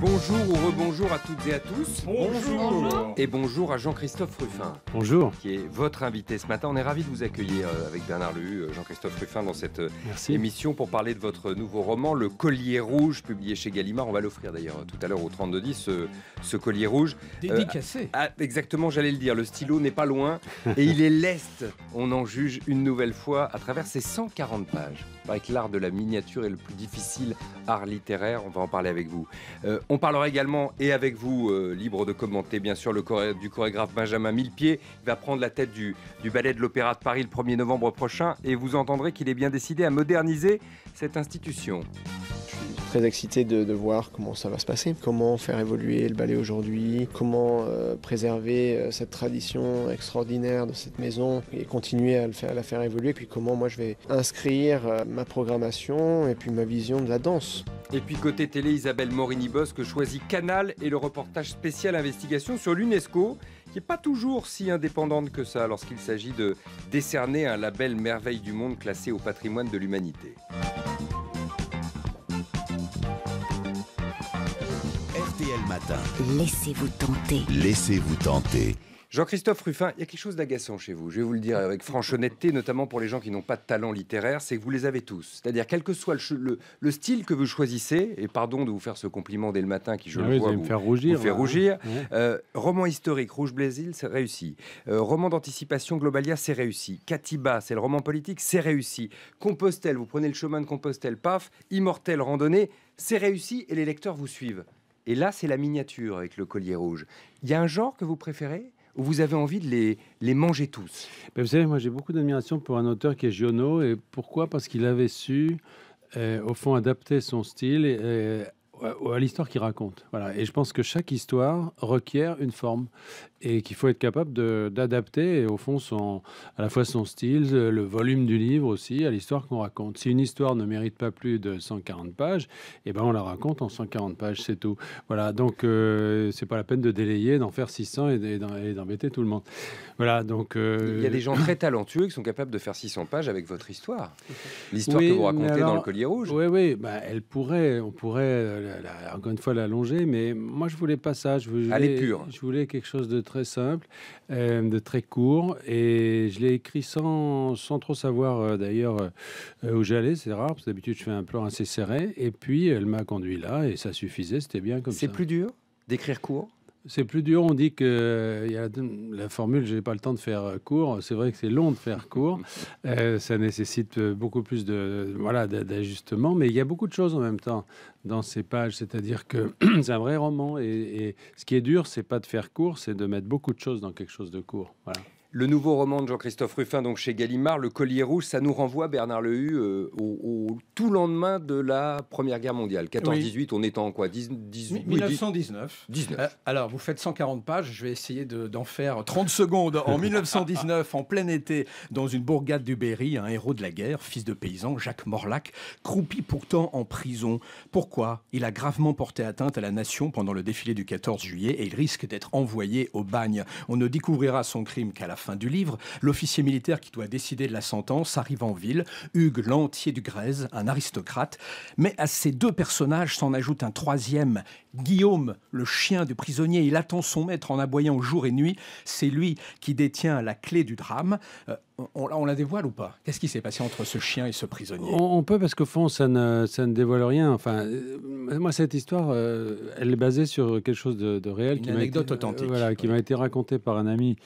Bo Bonjour ou rebonjour à toutes et à tous. Bonjour. Et bonjour à Jean-Christophe Ruffin. Bonjour. Qui est votre invité ce matin. On est ravi de vous accueillir euh, avec Bernard Lu, euh, Jean-Christophe Ruffin dans cette euh, émission pour parler de votre nouveau roman, Le Collier Rouge, publié chez Gallimard. On va l'offrir d'ailleurs tout à l'heure au 3210, ce, ce collier rouge. Dédicacé. Ah, exactement, j'allais le dire. Le stylo n'est pas loin et il est leste. On en juge une nouvelle fois à travers ces 140 pages. Avec l'art de la miniature et le plus difficile art littéraire. On va en parler avec vous. on parle alors également, et avec vous, euh, libre de commenter, bien sûr, le du chorégraphe Benjamin Millepied. Il va prendre la tête du, ballet de l'Opéra de Paris le 1er novembre prochain et vous entendrez qu'il est bien décidé à moderniser cette institution Je suis très excité de, voir comment ça va se passer, comment faire évoluer le ballet aujourd'hui, comment euh, préserver euh, cette tradition extraordinaire de cette maison et continuer à, la faire évoluer, puis comment moi je vais inscrire ma programmation et puis ma vision de la danse. Et puis côté télé, Isabelle Morini-Bosque choisit Canal et le reportage spécial investigation sur l'UNESCO, qui n'est pas toujours si indépendante que ça lorsqu'il s'agit de décerner un label merveille du monde classé au patrimoine de l'humanité. RTL Matin. Laissez-vous tenter. Laissez-vous tenter. Jean-Christophe Ruffin, il y a quelque chose d'agaçant chez vous. Je vais vous le dire avec franche honnêteté, notamment pour les gens qui n'ont pas de talent littéraire, c'est que vous les avez tous. C'est-à-dire, quel que soit le, style que vous choisissez, et pardon de vous faire ce compliment dès le matin qui, je ah vois, vous, me faire rougir, fait hein. rougir. Euh, roman historique, Rouge Blésil, c'est réussi. Euh, roman d'anticipation, Globalia, c'est réussi. Katiba, c'est le roman politique, c'est réussi. Compostelle, vous prenez le chemin de Compostelle, paf, Immortel, randonnée, c'est réussi et les lecteurs vous suivent. Et là, c'est la miniature avec le collier rouge. Il y a un genre que vous préférez ou vous avez envie de les, les manger tous Mais ben, Vous savez, moi j'ai beaucoup d'admiration pour un auteur qui est Giono. Et pourquoi Parce qu'il avait su, euh, au fond, adapter son style euh, à l'histoire qu'il raconte. Voilà. Et je pense que chaque histoire requiert une forme et qu'il faut être capable d'adapter, au fond, son, à la fois son style, le volume du livre aussi, à l'histoire qu'on raconte. Si une histoire ne mérite pas plus de 140 pages, et eh ben on la raconte en 140 pages, c'est tout. Voilà, donc ce euh, c'est pas la peine de délayer, d'en faire 600 et d'embêter tout le monde. Voilà, donc... Euh, Il y a des gens très talentueux qui sont capables de faire 600 pages avec votre histoire. L'histoire que vous racontez dans Le Collier Rouge. Oui, oui, bah, elle pourrait, on pourrait euh, encore une fois l'allonger, mais moi je voulais pas ça. Je voulais, Je voulais quelque chose de très simple, euh, de très court, et je l'ai écrit sans, sans trop savoir euh, d'ailleurs euh, où j'allais. C'est rare, parce que d'habitude je fais un plan assez serré, et puis elle m'a conduit là, et ça suffisait, c'était bien comme ça. C'est plus dur d'écrire court c'est plus dur. On dit que euh, a la formule, je n'ai pas le temps de faire euh, court. C'est vrai que c'est long de faire court. Euh, ça nécessite beaucoup plus de voilà d'ajustements, mais il y a beaucoup de choses en même temps dans ces pages. C'est-à-dire que c'est un vrai roman. Et, et, ce qui est dur, c'est pas de faire court, c'est de mettre beaucoup de choses dans quelque chose de court. Voilà. Le nouveau roman de Jean-Christophe Ruffin, donc chez Gallimard, Le Collier Rouge, ça nous renvoie, Bernard Lehu, euh, au, tout lendemain de la Première Guerre mondiale. 14-18, on est en quoi 1919. Euh, alors, vous faites 140 pages, je vais essayer d'en faire 30 secondes. En 1919, en plein été, dans une bourgade du Berry, un héros de la guerre, fils de paysan, Jacques Morlac, croupit pourtant en prison. Pourquoi Il a gravement porté atteinte à la nation pendant le défilé du 14 juillet et il risque d'être envoyé au bagne. On ne découvrira son crime qu'à la fin du livre, l'officier militaire qui doit décider de la sentence arrive en ville, Hugues Lantier du Grèze, un aristocrate. Mais à ces deux personnages s'en ajoute un troisième, Guillaume, le chien du prisonnier. Il attend son maître en aboyant jour et nuit. C'est lui qui détient la clé du drame. Euh, on, la dévoile ou pas Qu'est-ce qui s'est passé entre ce chien et ce prisonnier on, peut parce qu'au fond, ça ne, ça ne dévoile rien. Enfin, euh, moi, cette histoire, euh, elle est basée sur quelque chose de, réel. Une qui anecdote euh, authentique. Voilà, qui m'a été racontée par un ami qui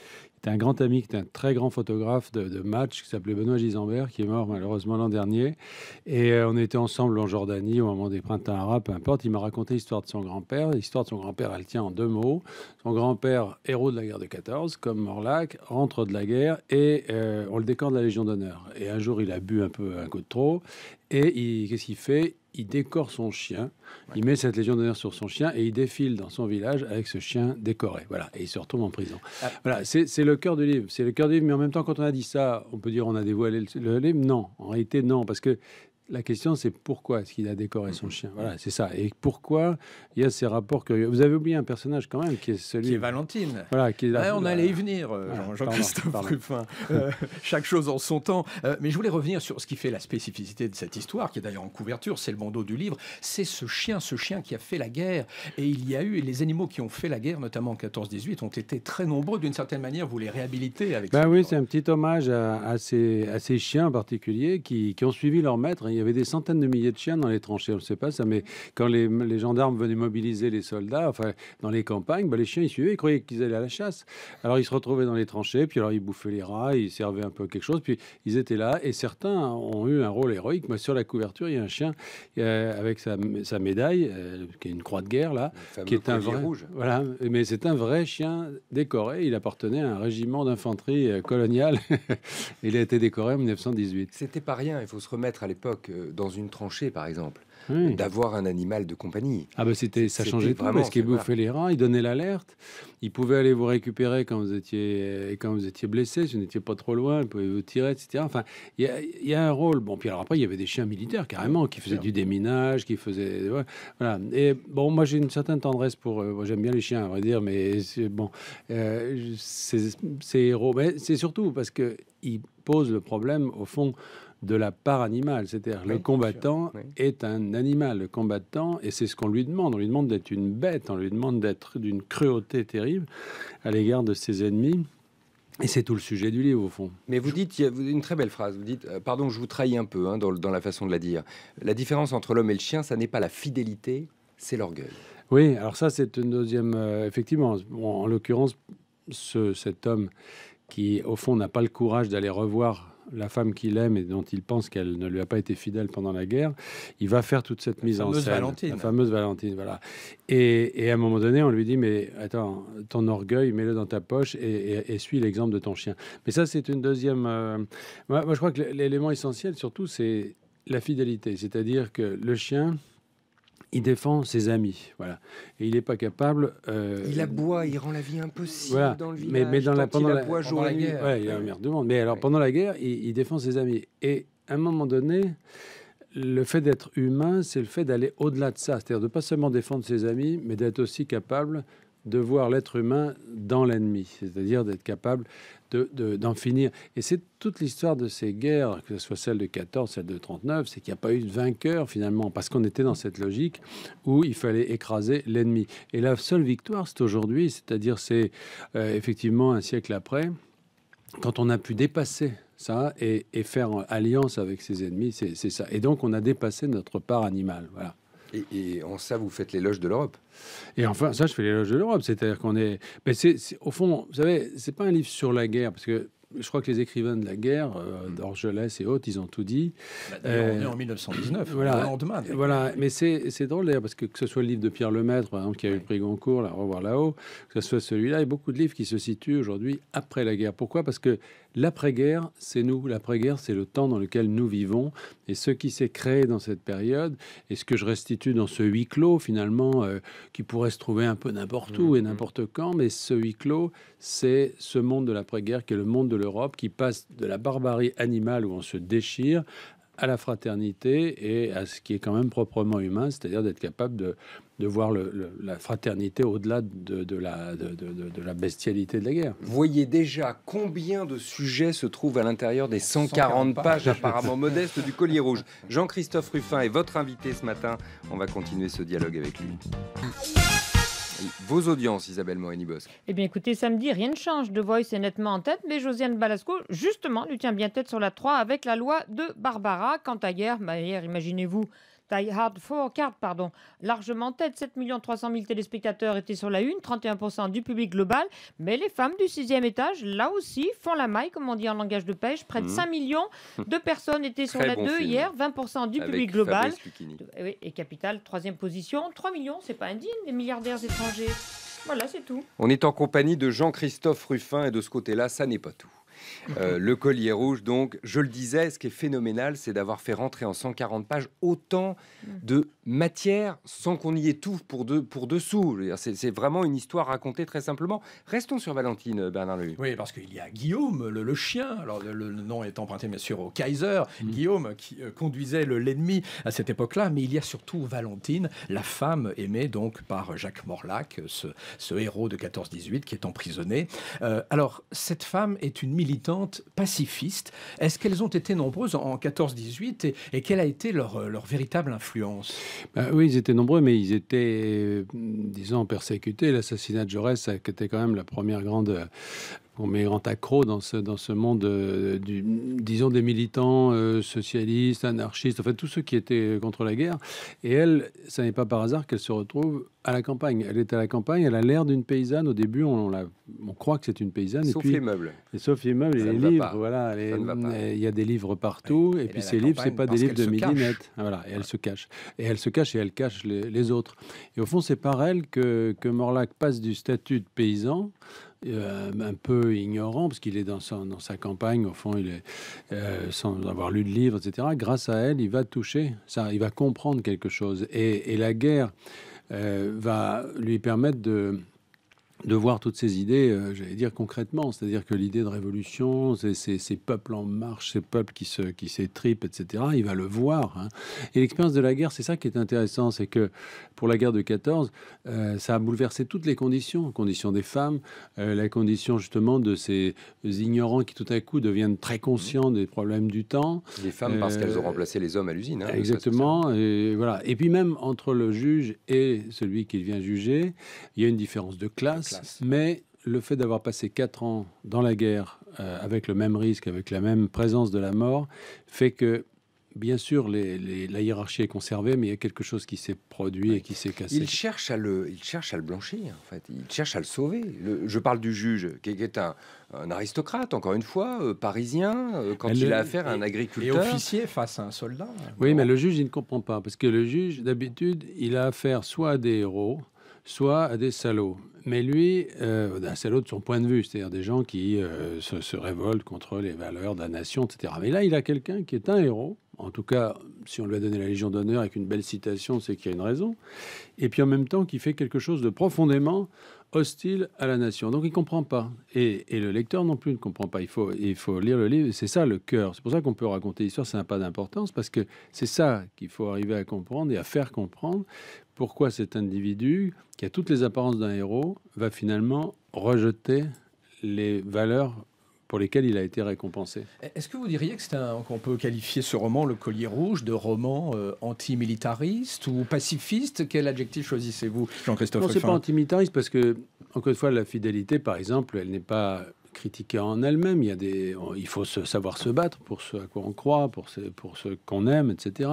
un grand ami, qui était un très grand photographe de, match, qui s'appelait Benoît Gisemberg, qui est mort malheureusement l'an dernier. Et on était ensemble en Jordanie au moment des printemps arabes, peu importe. Il m'a raconté l'histoire de son grand-père. L'histoire de son grand-père, elle tient en deux mots. Son grand-père, héros de la guerre de 14, comme Morlac, rentre de la guerre et on le décore de la Légion d'honneur. Et un jour, il a bu un peu un coup de trop. Et qu'est-ce qu'il fait Il décore son chien. Il met cette Légion d'honneur sur son chien et il défile dans son village avec ce chien décoré. Voilà. Et il se retrouve en prison. Ah. Voilà. C'est le cœur du livre. C'est le cœur du livre. Mais en même temps, quand on a dit ça, on peut dire on a dévoilé le, le livre. Non. En réalité, non. Parce que la question, c'est pourquoi est-ce qu'il a décoré son chien Voilà, c'est ça. Et pourquoi il y a ces rapports curieux Vous avez oublié un personnage quand même qui est celui. Qui est Valentine. Voilà, qui est on allait y venir, euh, ah, Jean-Christophe Ruffin. Euh, chaque chose en son temps. Euh, mais je voulais revenir sur ce qui fait la spécificité de cette histoire, qui est d'ailleurs en couverture, c'est le bandeau du livre. C'est ce chien, ce chien qui a fait la guerre. Et il y a eu, les animaux qui ont fait la guerre, notamment en 14-18, ont été très nombreux. D'une certaine manière, vous les réhabilitez avec Ben oui, c'est un petit hommage à, ces, chiens en particulier qui, qui ont suivi leur maître il y avait des centaines de milliers de chiens dans les tranchées. On ne sait pas ça, mais quand les, gendarmes venaient mobiliser les soldats, enfin, dans les campagnes, bah, les chiens, ils suivaient, ils croyaient qu'ils allaient à la chasse. Alors, ils se retrouvaient dans les tranchées, puis alors, ils bouffaient les rats, ils servaient un peu quelque chose, puis ils étaient là. Et certains ont eu un rôle héroïque. Moi, sur la couverture, il y a un chien euh, avec sa, médaille, euh, qui est une croix de guerre, là, qui est un vrai. Voilà, mais c'est un vrai chien décoré. Il appartenait à un régiment d'infanterie euh, coloniale. il a été décoré en 1918. C'était pas rien. Il faut se remettre à l'époque dans une tranchée, par exemple. d'avoir un animal de compagnie. Ah ben c'était ça changeait tout parce qu'il bouffait les rats, il donnait l'alerte, il pouvait aller vous récupérer quand vous étiez quand vous étiez blessé, si vous n'étiez pas trop loin, il pouvait vous tirer, etc. Enfin, il y, a un rôle. Bon, puis alors après il y avait des chiens militaires carrément qui faisaient du déminage, qui faisaient voilà. Et bon, moi j'ai une certaine tendresse pour, euh, moi j'aime bien les chiens à vrai dire, mais bon, euh, c'est héros, mais c'est surtout parce que il pose le problème au fond de la part animale. C'est-à-dire le combattant est un animal, le combattant, et c'est ce qu'on lui demande. On lui demande d'être une bête, on lui demande d'être d'une cruauté terrible à l'égard de ses ennemis. Et c'est tout le sujet du livre, au fond. Mais vous dites, il y a une très belle phrase, vous dites, euh, pardon, je vous trahis un peu hein, dans, la façon de la dire. La différence entre l'homme et le chien, ça n'est pas la fidélité, c'est l'orgueil. Oui, alors ça, c'est une deuxième. Euh, effectivement, en l'occurrence, cet homme qui, au fond, n'a pas le courage d'aller revoir la femme qu'il aime et dont il pense qu'elle ne lui a pas été fidèle pendant la guerre, il va faire toute cette mise en scène. La fameuse Valentine, voilà. Et, à un moment donné, on lui dit, mais attends, ton orgueil, mets-le dans ta poche et, suis l'exemple de ton chien. Mais ça, c'est une deuxième... Euh, moi, je crois que l'élément essentiel, surtout, c'est la fidélité. C'est-à-dire que le chien il défend ses amis, voilà. Et il n'est pas capable. Euh, il aboie, il rend la vie impossible Mais, dans la, pendant la, guerre. il a Mais alors pendant la guerre, il, défend ses amis. Et à un moment donné, le fait d'être humain, c'est le fait d'aller au-delà de ça, c'est-à-dire de pas seulement défendre ses amis, mais d'être aussi capable de voir l'être humain dans l'ennemi, c'est-à-dire d'être capable d'en finir. Et c'est toute l'histoire de ces guerres, que ce soit celle de 14, celle de 39, c'est qu'il n'y a pas eu de vainqueur finalement, parce qu'on était dans cette logique où il fallait écraser l'ennemi. Et la seule victoire, c'est aujourd'hui, c'est-à-dire c'est euh, effectivement un siècle après, quand on a pu dépasser ça et, et faire alliance avec ses ennemis, c'est ça. Et donc on a dépassé notre part animale. Voilà. Et, en ça, vous faites l'éloge de l'Europe. Et enfin, ça, je fais l'éloge de l'Europe. C'est-à-dire qu'on est. Mais c'est, au fond, vous savez, c'est pas un livre sur la guerre, parce que je crois que les écrivains de la guerre, euh, mm. d'Orgelès et autres, ils ont tout dit. Bah, en 1919, euh, voilà, Voilà, mais c'est drôle d'ailleurs, parce que que ce soit le livre de Pierre Lemaître, qui a eu le prix Goncourt, là, Revoir là-haut, que ce soit celui-là, et beaucoup de livres qui se situent aujourd'hui après la guerre. Pourquoi Parce que l'après-guerre, c'est nous. L'après-guerre, c'est le temps dans lequel nous vivons, et ce qui s'est créé dans cette période, et ce que je restitue dans ce huis clos, finalement, euh, qui pourrait se trouver un peu n'importe où mm. et n'importe quand, mais ce huis clos, c'est ce monde de l'après-guerre qui est le monde de l'Europe qui passe de la barbarie animale où on se déchire à la fraternité et à ce qui est quand même proprement humain, c'est-à-dire d'être capable de, de voir la fraternité au-delà de, la, de, la, bestialité de la guerre. Voyez déjà combien de sujets se trouvent à l'intérieur des 140, 140 pages apparemment modestes du collier rouge. Jean-Christophe Ruffin est votre invité ce matin. On va continuer ce dialogue avec lui. Vos audiences, Isabelle morini Eh bien, écoutez, samedi, rien ne change. De Voice est nettement en tête, mais Josiane Balasco, justement, lui tient bien tête sur la 3 avec la loi de Barbara. Quant à hier, bah, imaginez-vous, Die Hard 4 pardon, largement tête. 7 300 000 téléspectateurs étaient sur la une, 31% du public global. Mais les femmes du sixième étage, là aussi, font la maille, comme on dit en langage de pêche. Près de 5 mmh. millions de personnes étaient sur la deux hier, 20% du public global. Euh, et Capital, troisième position. 3 millions, c'est pas indigne, les milliardaires étrangers. Voilà, c'est tout. On est en compagnie de Jean-Christophe Ruffin et de ce côté-là, ça n'est pas tout. Euh, le collier rouge, donc, je le disais, ce qui est phénoménal, c'est d'avoir fait rentrer en 140 pages autant mm. de matière sans qu'on y étouffe pour deux, pour dessous. C'est vraiment une histoire racontée très simplement. Restons sur Valentine, euh, Bernard Lévy Oui, parce qu'il y a Guillaume, le, chien, alors le, nom est emprunté bien sûr au Kaiser, mm. Guillaume qui euh, conduisait l'ennemi à cette époque-là, mais il y a surtout Valentine, la femme aimée donc par Jacques Morlac, ce, héros de 14-18 qui est emprisonné. alors, cette femme est une militaire militantes pacifistes. Est-ce qu'elles ont été nombreuses en 14-18 et, quelle a été leur, euh, véritable influence bah Oui, ils étaient nombreux, mais ils étaient, euh, disons, persécutés. L'assassinat de Jaurès, qui était quand même la première grande on met grand accro dans ce, dans ce monde, euh, du, disons, des militants euh, socialistes, anarchistes, enfin tous ceux qui étaient contre la guerre. Et elle, ça n'est pas par hasard qu'elle se retrouve à la campagne. Elle est à la campagne, elle a l'air d'une paysanne. Au début, on, croit que c'est une paysanne. Sauf et puis, les meubles. Et sauf les Voilà, il y a des livres partout. Et, puis ces livres, c'est pas des livres de millimètres. Voilà, et elle se cache. Et elle se cache et elle cache les, autres. Et au fond, c'est par elle que, que Morlac passe du statut de paysan euh, un peu ignorant, parce qu'il est dans, sa campagne, au fond, il est, euh, sans avoir lu de livre, etc. Grâce à elle, il va toucher, ça, il va comprendre quelque chose. Et, la guerre euh, va lui permettre de de voir toutes ces idées, euh, j'allais dire concrètement, c'est-à-dire que l'idée de révolution, ces peuples en marche, ces peuples qui se qui s'étripent, etc. Il va le voir. Hein. Et l'expérience de la guerre, c'est ça qui est intéressant, c'est que pour la guerre de 14, euh, ça a bouleversé toutes les conditions, conditions des femmes, euh, la condition justement de ces ignorants qui tout à coup deviennent très conscients des problèmes du temps. Les femmes parce qu'elles ont remplacé les hommes à l'usine. Hein, exactement. Et voilà. Et puis même entre le juge et celui qui vient juger, il y a une différence de classe. Mais le fait d'avoir passé quatre ans dans la guerre, euh, avec le même risque, avec la même présence de la mort, fait que bien sûr, la hiérarchie est conservée, mais il y a quelque chose qui s'est produit et qui s'est cassé. Il cherche à le, il cherche à le blanchir, en fait. Il cherche à le sauver. je parle du juge, qui est un, aristocrate, encore une fois, euh, parisien, euh, quand il a affaire à un agriculteur. Et officier face à un soldat. Oui, mais le juge, il ne comprend pas, parce que le juge, d'habitude, il a affaire soit à des héros, soit à des salauds. Mais lui, euh, un salaud de son point de vue, c'est-à-dire des gens qui euh, se, se, révoltent contre les valeurs de la nation, etc. Mais là, il a quelqu'un qui est un héros, en tout cas, si on lui a donné la Légion d'honneur avec une belle citation, c'est qu'il y a une raison. Et puis en même temps, qui fait quelque chose de profondément hostile à la nation. Donc il ne comprend pas. Et, le lecteur non plus ne comprend pas. Il faut, il faut lire le livre. C'est ça le cœur. C'est pour ça qu'on peut raconter l'histoire. C'est un pas d'importance parce que c'est ça qu'il faut arriver à comprendre et à faire comprendre pourquoi cet individu, qui a toutes les apparences d'un héros, va finalement rejeter les valeurs pour lesquels il a été récompensé. E, est-ce que vous diriez que c'est un qu'on peut qualifier ce roman, Le Collier Rouge, de roman euh, antimilitariste ou pacifiste Quel adjectif choisissez-vous, Jean-Christophe Non, c'est pas antimilitariste parce que encore une fois, la fidélité, par exemple, elle n'est pas critiquer en elle-même. Il, a des, il faut savoir se battre pour ce à quoi on croit, pour ce, pour ce qu'on aime, etc.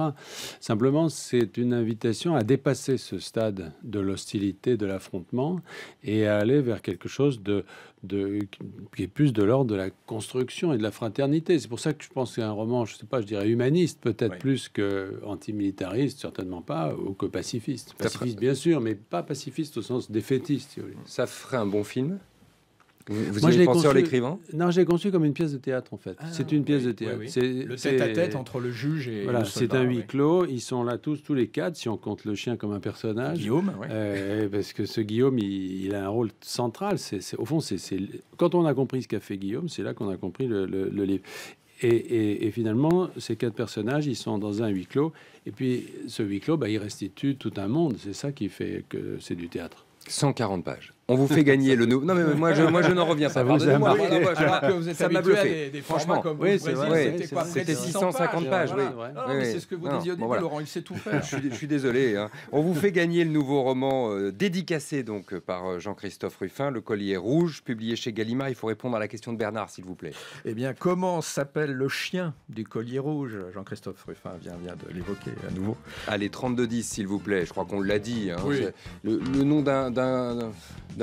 Simplement, c'est une invitation à dépasser ce stade de l'hostilité, de l'affrontement, et à aller vers quelque chose de, de, qui est plus de l'ordre de la construction et de la fraternité. C'est pour ça que je pense qu'un roman, je sais pas, je dirais humaniste, peut-être plus que antimilitariste, certainement pas, ou que pacifiste. Pacifiste, bien sûr, mais pas pacifiste au sens défaitiste. Ça ferait un bon film vous, Moi, conçu... Non, j'ai conçu comme une pièce de théâtre en fait. Ah, c'est une pièce de théâtre. Le tête-à-tête entre le juge et voilà, c'est un huis clos. Ils sont là tous, tous les quatre, si on compte le chien comme un personnage. Guillaume, euh, parce que ce Guillaume, il, a un rôle central. C'est au fond, c'est quand on a compris ce qu'a fait Guillaume, c'est là qu'on a compris le, livre. Et, et, finalement, ces quatre personnages, ils sont dans un huis clos. Et puis, ce huis clos, bah, il restitue tout un monde. C'est ça qui fait que c'est du théâtre. 140 pages on vous fait gagner le nouveau. Non, mais moi, je, moi, je n'en reviens pas. Ça m'a habitué bluffé. Des, Franchement, comme oui, c'était 650 pages. C'est ce que vous disiez au début, Laurent. Il sait tout faire. Je suis désolé. Hein. On vous fait gagner le nouveau roman euh, dédicacé donc euh, par euh, Jean-Christophe Ruffin, Le collier rouge, publié chez Gallimard. Il faut répondre à la question de Bernard, s'il vous plaît. Eh bien, comment s'appelle le chien du collier rouge Jean-Christophe Ruffin vient, vient de l'évoquer à nouveau. Allez, 32-10, s'il vous plaît. Je crois qu'on l'a dit. Hein. Le, le, nom d'un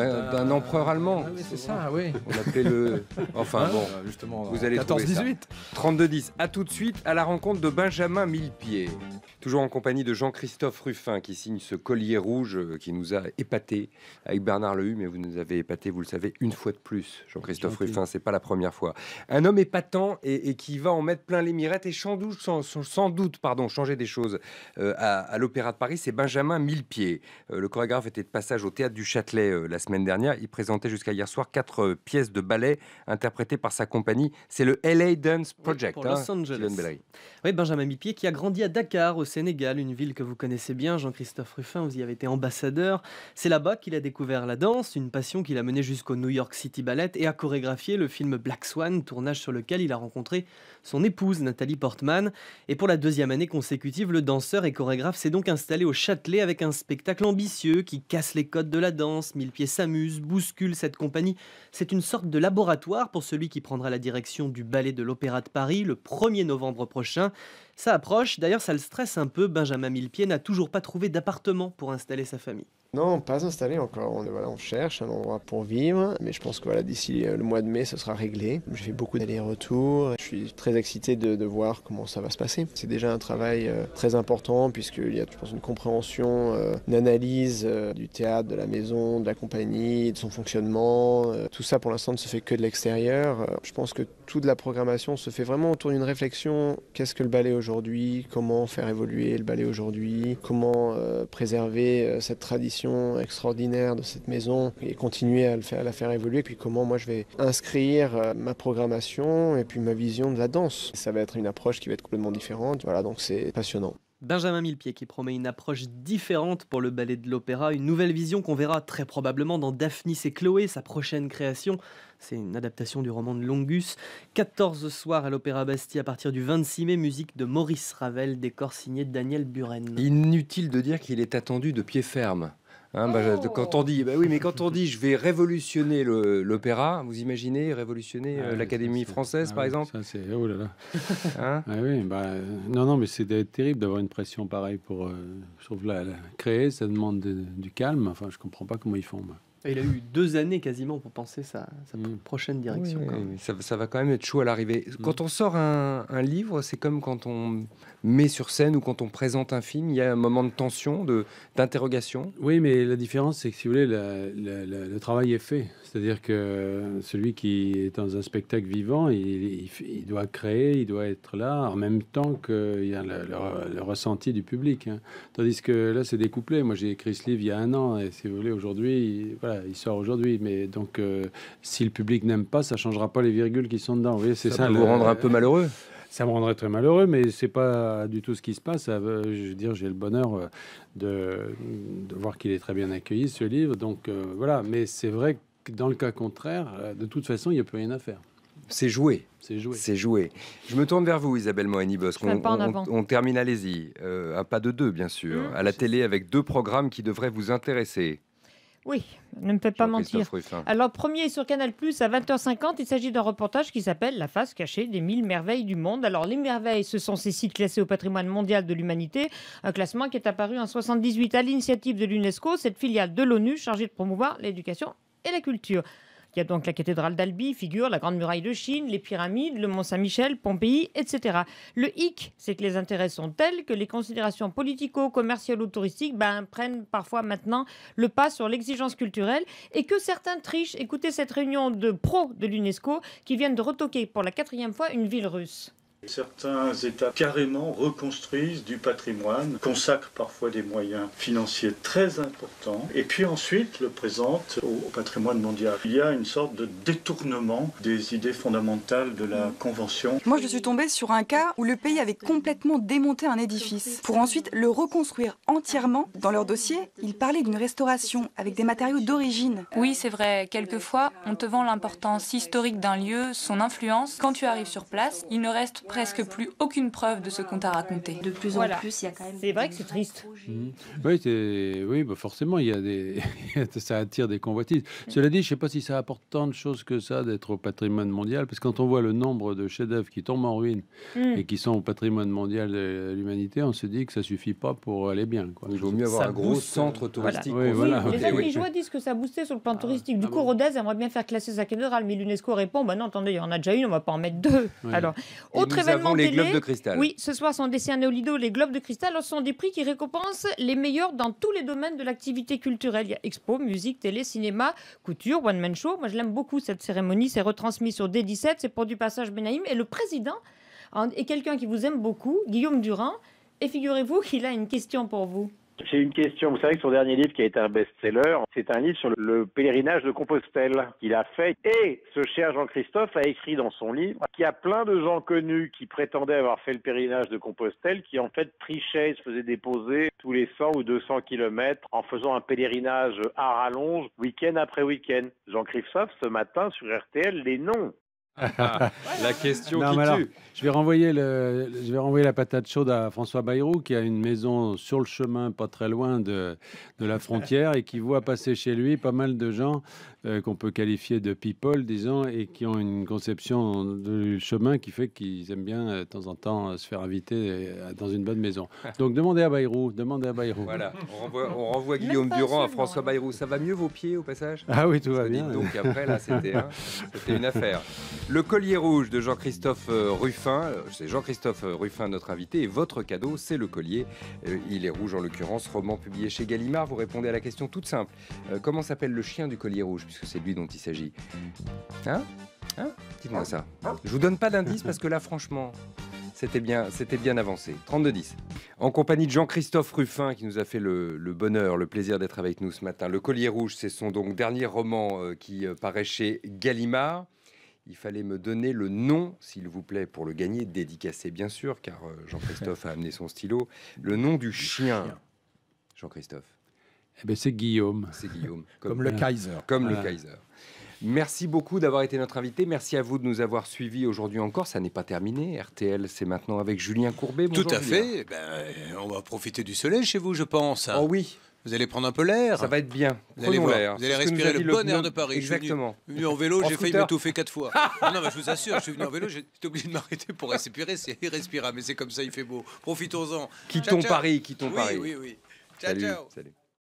d'un empereur allemand. Ah c'est ça, oui. On l'appelait le. Enfin hein bon, ah, justement, vous allez 14 18 32-10. À tout de suite à la rencontre de Benjamin Millepied. Toujours en compagnie de Jean-Christophe Ruffin qui signe ce collier rouge euh, qui nous a épaté avec Bernard Lehu, mais vous nous avez épaté, vous le savez, une fois de plus. Jean-Christophe Ruffin, c'est pas la première fois. Un homme épatant et, qui va en mettre plein les mirettes et sans doute, sans, doute pardon, changer des choses euh, à, l'Opéra de Paris, c'est Benjamin Millepied. Euh, le chorégraphe était de passage au théâtre du Châtelet la semaine semaine dernière. Il présentait jusqu'à hier soir quatre euh, pièces de ballet interprétées par sa compagnie. C'est le LA Dance Project. Oui, pour Los hein, Angeles. Oui, Benjamin Mipier qui a grandi à Dakar, au Sénégal, une ville que vous connaissez bien. Jean-Christophe Ruffin, vous y avez été ambassadeur. C'est là-bas qu'il a découvert la danse, une passion qu'il a menée jusqu'au New York City Ballet et a chorégraphié le film Black Swan, tournage sur lequel il a rencontré son épouse Nathalie Portman. Et pour la deuxième année consécutive, le danseur et chorégraphe s'est donc installé au Châtelet avec un spectacle ambitieux qui casse les codes de la danse, mille pieds s'amuse, bouscule cette compagnie. C'est une sorte de laboratoire pour celui qui prendra la direction du ballet de l'Opéra de Paris le 1er novembre prochain. Ça approche, d'ailleurs ça le stresse un peu, Benjamin Millepied n'a toujours pas trouvé d'appartement pour installer sa famille. Non, pas installé encore. On, voilà, on cherche un endroit pour vivre, mais je pense que voilà, d'ici euh, le mois de mai, ce sera réglé. J'ai fait beaucoup d'allers-retours. Je suis très excité de, voir comment ça va se passer. C'est déjà un travail euh, très important puisqu'il y a, je pense, une compréhension, euh, une analyse du théâtre, de la maison, de la compagnie, de son fonctionnement. tout ça, pour l'instant, ne se fait que de l'extérieur. je pense que tout de la programmation se fait vraiment autour d'une réflexion. Qu'est-ce que le ballet aujourd'hui Comment faire évoluer le ballet aujourd'hui Comment euh, préserver euh, cette tradition extraordinaire de cette maison et continuer à, le faire, à la faire évoluer Puis comment moi je vais inscrire euh, ma programmation et puis ma vision de la danse Ça va être une approche qui va être complètement différente. Voilà, donc c'est passionnant. Benjamin Millepied qui promet une approche différente pour le ballet de l'opéra, une nouvelle vision qu'on verra très probablement dans Daphnis et Chloé, sa prochaine création. C'est une adaptation du roman de Longus. 14 soirs à l'Opéra Bastille à partir du 26 mai, musique de Maurice Ravel, décor signé Daniel Buren. Inutile de dire qu'il est attendu de pied ferme. Hein, bah, oh. quand on dit, bah oui, mais quand on dit je vais révolutionner l'opéra, vous imaginez révolutionner ah euh, l'Académie française, ah par exemple ça, oh là là. Hein ah bah, non, non, mais c'est terrible d'avoir une pression pareille pour. Euh, la, créer, ça demande du calme. Enfin, je comprends pas comment ils font. il a eu deux années quasiment pour penser sa, mm. prochaine direction. Ça, va quand même être chaud à l'arrivée. Mm. Quand on sort un, un livre, c'est comme quand on mais sur scène ou quand on présente un film, il y a un moment de tension, de, d'interrogation. Oui, mais la différence, c'est que si vous voulez, le travail est fait. C'est-à-dire que celui qui est dans un spectacle vivant, il, doit créer, il doit être là en même temps qu'il y a le, ressenti du public. Hein. Tandis que là, c'est découplé. Moi, j'ai écrit ce livre il y a un an et si vous voulez, aujourd'hui, il, voilà, il sort aujourd'hui. Mais donc, euh, si le public n'aime pas, ça ne changera pas les virgules qui sont dedans. Vous ça. ça vous rendre un peu malheureux ça me rendrait très malheureux, mais c'est pas du tout ce qui se passe. je dire, j'ai le bonheur euh, de, voir qu'il est très bien accueilli ce livre. Donc euh, voilà, mais c'est vrai que dans le cas contraire, euh, de toute façon, il n'y a plus rien à faire. C'est joué. C'est joué. C'est joué. Je me tourne vers vous, Isabelle Moenibos. On, termine, allez-y. à un pas de deux, bien sûr. Mmh. à la télé, avec deux programmes qui devraient vous intéresser. Oui, ne me faites pas mentir. Alors, premier sur Canal Plus à 20h50, il s'agit d'un reportage qui s'appelle La face cachée des mille merveilles du monde. Alors, les merveilles, ce sont ces sites classés au patrimoine mondial de l'humanité, un classement qui est apparu en 78 à l'initiative de l'UNESCO, cette filiale de l'ONU chargée de promouvoir l'éducation et la culture. Il y a donc la cathédrale d'Albi, figure, la Grande Muraille de Chine, les pyramides, le Mont Saint-Michel, Pompéi, etc. Le hic, c'est que les intérêts sont tels que les considérations politico, commerciales ou touristiques ben, prennent parfois maintenant le pas sur l'exigence culturelle et que certains trichent. Écoutez cette réunion de pros de l'UNESCO qui viennent de retoquer pour la quatrième fois une ville russe. Certains États carrément reconstruisent du patrimoine, consacrent parfois des moyens financiers très importants, et puis ensuite le présentent au patrimoine mondial. Il y a une sorte de détournement des idées fondamentales de la Convention. Moi, je suis tombée sur un cas où le pays avait complètement démonté un édifice pour ensuite le reconstruire entièrement. Dans leur dossier, ils parlaient d'une restauration avec des matériaux d'origine. Oui, c'est vrai. Quelquefois, on te vend l'importance historique d'un lieu, son influence. Quand tu arrives sur place, il ne reste presque plus aucune preuve de ce qu'on t'a raconté. De plus en plus, il y a quand même. C'est vrai que c'est triste. Mmh. Oui, oui bah, forcément, il y des... ça attire des convoitises. Cela dit, je ne sais pas si ça apporte tant de choses que ça d'être au patrimoine mondial, parce que quand on voit le nombre de chefs-d'œuvre qui tombent en ruine mmh. et qui sont au patrimoine mondial de l'humanité, on se dit que ça suffit pas pour aller bien. Quoi. Il vaut mieux avoir un gros centre touristique. Oui, les disent que ça a boosté sur le plan ah. touristique. Du ah coup, Rodez aimerait bien faire classer sa cathédrale, mais l'UNESCO répond bah non, attendez, il y en a déjà une, on va pas en mettre deux. Alors, autre les Globes de cristal. Oui, ce soir sont dessinés au Lido les Globes de cristal. Ce sont des prix qui récompensent les meilleurs dans tous les domaines de l'activité culturelle. Il y a expo, musique, télé, cinéma, couture, one man show. Moi, je l'aime beaucoup cette cérémonie. C'est retransmis sur D17. C'est pour du passage Benaïm. Et le président est quelqu'un qui vous aime beaucoup, Guillaume Durand. Et figurez-vous qu'il a une question pour vous. J'ai une question. Vous savez que son dernier livre, qui a été un best-seller, c'est un livre sur le pèlerinage de Compostelle qu'il a fait. Et ce cher Jean-Christophe a écrit dans son livre qu'il y a plein de gens connus qui prétendaient avoir fait le pèlerinage de Compostelle, qui en fait trichaient, se faisaient déposer tous les 100 ou 200 kilomètres en faisant un pèlerinage à rallonge, week-end après week-end. Jean-Christophe, ce matin, sur RTL, les noms ah, la question je, vais renvoyer le, je vais la patate chaude à François Bayrou, qui a une maison sur le chemin, pas très loin de la frontière, et qui voit passer chez lui pas mal de gens euh, qu'on peut qualifier de people, disons, et qui ont une conception du chemin qui fait qu'ils aiment bien euh, de temps en temps euh, se faire inviter dans une bonne maison. Donc demandez à Bayrou, demandez à Bayrou. Voilà, on renvoie, Guillaume Durand à François hein. Bayrou. Ça va mieux vos pieds au passage Ah oui, tout va bien. donc après, là, hein, c'était une affaire. Le collier rouge de Jean-Christophe Ruffin, c'est Jean-Christophe Ruffin notre invité, et votre cadeau, c'est le collier. il est rouge en l'occurrence, roman publié chez Gallimard. Vous répondez à la question toute simple. comment s'appelle le chien du collier rouge puisque c'est lui dont il s'agit. Hein Hein Dites-moi ça. Hein Je vous donne pas d'indice parce que là, franchement, c'était bien, c'était bien avancé. 32-10. En compagnie de Jean-Christophe Ruffin, qui nous a fait le, bonheur, le plaisir d'être avec nous ce matin. Le Collier Rouge, c'est son donc dernier roman euh, qui euh, paraît chez Gallimard. Il fallait me donner le nom, s'il vous plaît, pour le gagner, dédicacé bien sûr, car euh, Jean-Christophe a amené son stylo. Le nom du chien. Jean-Christophe. Eh ben, c'est Guillaume. C'est Guillaume. Comme, le Kaiser. Comme le Kaiser. Merci beaucoup d'avoir été notre invité. Merci à vous de nous avoir suivis aujourd'hui encore. Ça n'est pas terminé. RTL, c'est maintenant avec Julien Courbet. Tout à fait. Eh ben, on va profiter du soleil chez vous, je pense. Oh oui. Vous allez prendre un peu l'air. Ça va être bien. Vous allez, Vous allez respirer le bon air de Paris. Exactement. Je suis venu, en vélo, j'ai failli m'étouffer quatre fois. non, mais je vous assure, je suis venu en vélo, été obligé de m'arrêter pour respirer. C'est irrespirable, mais c'est comme ça, il fait beau. Profitons-en. Quittons Paris, quittons oui, Paris. Oui, oui, Ciao, ciao. Salut.